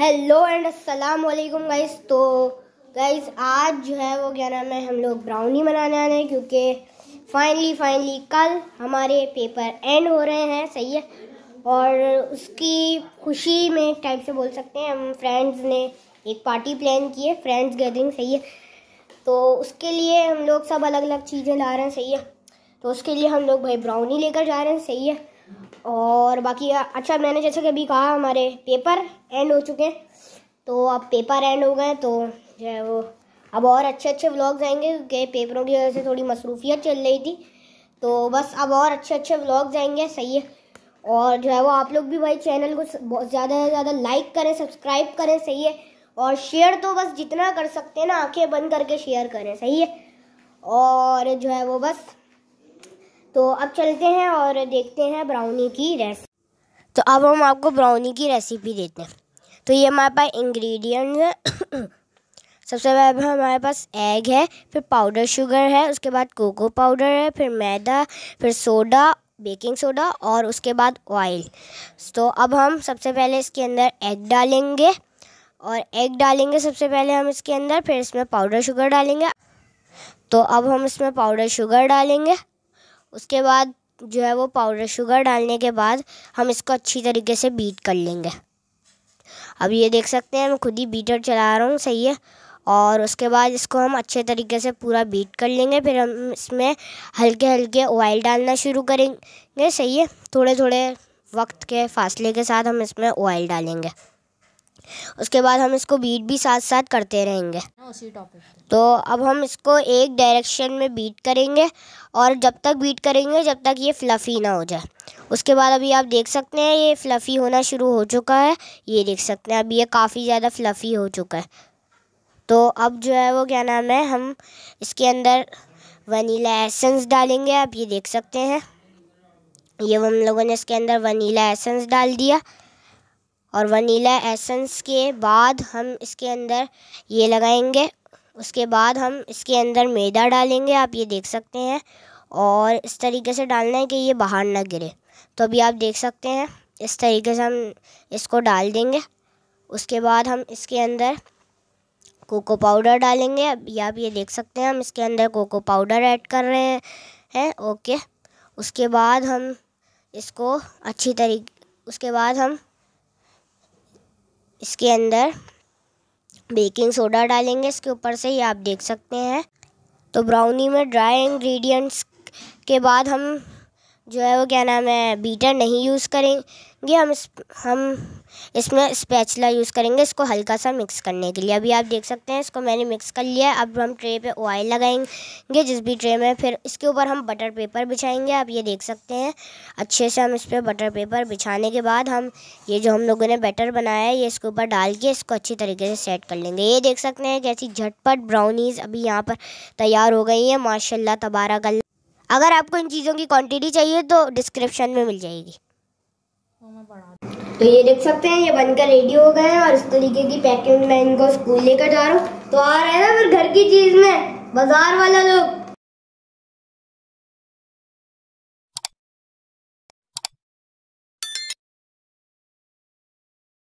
hello and अस्सलाम वालेकुम guys तो गाइस आज जो है वो क्या नाम है हम लोग ब्राउनी बनाने आने हैं क्योंकि फाइनली फाइनली कल हमारे पेपर एंड हो रहे हैं सही है और उसकी खुशी में टाइप से बोल सकते हैं हम फ्रेंड्स ने एक पार्टी प्लान की है फ्रेंड्स गैदरिंग सही है तो उसके लिए हम लोग सब अलग अलग चीज़ें ला रहे हैं सही है तो उसके लिए हम लोग भाई ब्राउनी लेकर जा रहे हैं सही है और बाकी अच्छा मैंने जैसे कि अभी कहा हमारे पेपर एंड हो चुके हैं तो अब पेपर एंड हो गए तो जो है वो अब और अच्छे अच्छे व्लॉग्स आएंगे क्योंकि पेपरों की वजह से थोड़ी मसरूफियत चल रही थी तो बस अब और अच्छे अच्छे व्लॉग्स आएंगे सही है और जो है वो आप लोग भी भाई चैनल को ज़्यादा से ज़्यादा लाइक करें सब्सक्राइब करें सही है और शेयर तो बस जितना कर सकते हैं ना आँखें बंद करके शेयर करें सही है और जो है वो बस तो अब चलते हैं और देखते हैं ब्राउनी की रेसिपी तो अब हम आपको ब्राउनी की रेसिपी देते हैं तो ये हमारे पास इंग्रेडिएंट है सबसे पहले हमारे पास एग है फिर पाउडर शुगर है उसके बाद कोको पाउडर है फिर मैदा फिर सोडा बेकिंग सोडा और उसके बाद ऑयल तो अब हम सबसे पहले इसके अंदर एग डालेंगे और एग डालेंगे सबसे पहले हम इसके अंदर फिर इसमें पाउडर शुगर डालेंगे तो अब हम इसमें पाउडर शुगर डालेंगे उसके बाद जो है वो पाउडर शुगर डालने के बाद हम इसको अच्छी तरीके से बीट कर लेंगे अब ये देख सकते हैं मैं खुद ही बीटर चला रहा हूँ सही है और उसके बाद इसको हम अच्छे तरीके से पूरा बीट कर लेंगे फिर हम इसमें हल्के हल्के ऑयल डालना शुरू करेंगे सही है थोड़े थोड़े वक्त के फासले के साथ हम इसमें ऑयल डालेंगे उसके बाद हम इसको बीट भी साथ साथ करते रहेंगे हाँ, तो अब हम इसको एक डायरेक्शन में बीट करेंगे और जब तक बीट करेंगे जब तक ये फ्लफ़ी ना हो जाए उसके बाद अभी आप देख सकते हैं ये फ्लफ़ी होना शुरू हो चुका है ये देख सकते हैं अभी ये काफ़ी ज़्यादा फ्लफ़ी हो चुका है तो अब जो है वो क्या नाम है हम इसके अंदर वनीला एसेंस डालेंगे आप ये देख सकते हैं ये हम लोगों ने इसके अंदर वनीला एसेंस डाल दिया और वनीला एसेंस के बाद हम इसके अंदर ये लगाएंगे उसके बाद हम इसके अंदर मैदा डालेंगे आप ये देख सकते हैं और इस तरीके से डालना है कि ये बाहर ना गिरे तो अभी आप देख सकते हैं इस तरीके से हम इसको डाल देंगे उसके बाद हम इसके अंदर कोको पाउडर डालेंगे अभी आप ये देख सकते हैं हम इसके अंदर कोको पाउडर ऐड कर रहे हैं ओके उसके बाद हम इसको अच्छी तरीके उसके बाद हम इसके अंदर बेकिंग सोडा डालेंगे इसके ऊपर से ही आप देख सकते हैं तो ब्राउनी में ड्राई इंग्रेडिएंट्स के बाद हम जो है वो क्या नाम है बीटर नहीं यूज़ करेंगे हम इस हम इसमें स्पैचला यूज़ करेंगे इसको हल्का सा मिक्स करने के लिए अभी आप देख सकते हैं इसको मैंने मिक्स कर लिया अब हम ट्रे पे ऑयल लगाएंगे जिस भी ट्रे में फिर इसके ऊपर हम बटर पेपर बिछाएंगे आप ये देख सकते हैं अच्छे से हम इस पर बटर पेपर बिछाने के बाद हम ये जो हम लोगों ने बैटर बनाया है ये इसके ऊपर डाल के इसको अच्छी तरीके से सेट कर लेंगे ये देख सकते हैं कैसी झटपट ब्राउनीज़ अभी यहाँ पर तैयार हो गई हैं माशाल्लाह तबारा अगर आपको इन चीज़ों की क्वांटिटी चाहिए तो डिस्क्रिप्शन में मिल जाएगी तो ये देख सकते हैं ये बनकर रेडी हो गए हैं और इस तरीके की पैकिंग मैं इनको स्कूल लेकर जा रहा हूँ तो आ रहे हैं ना फिर घर की चीज़ में बाजार वाला लोग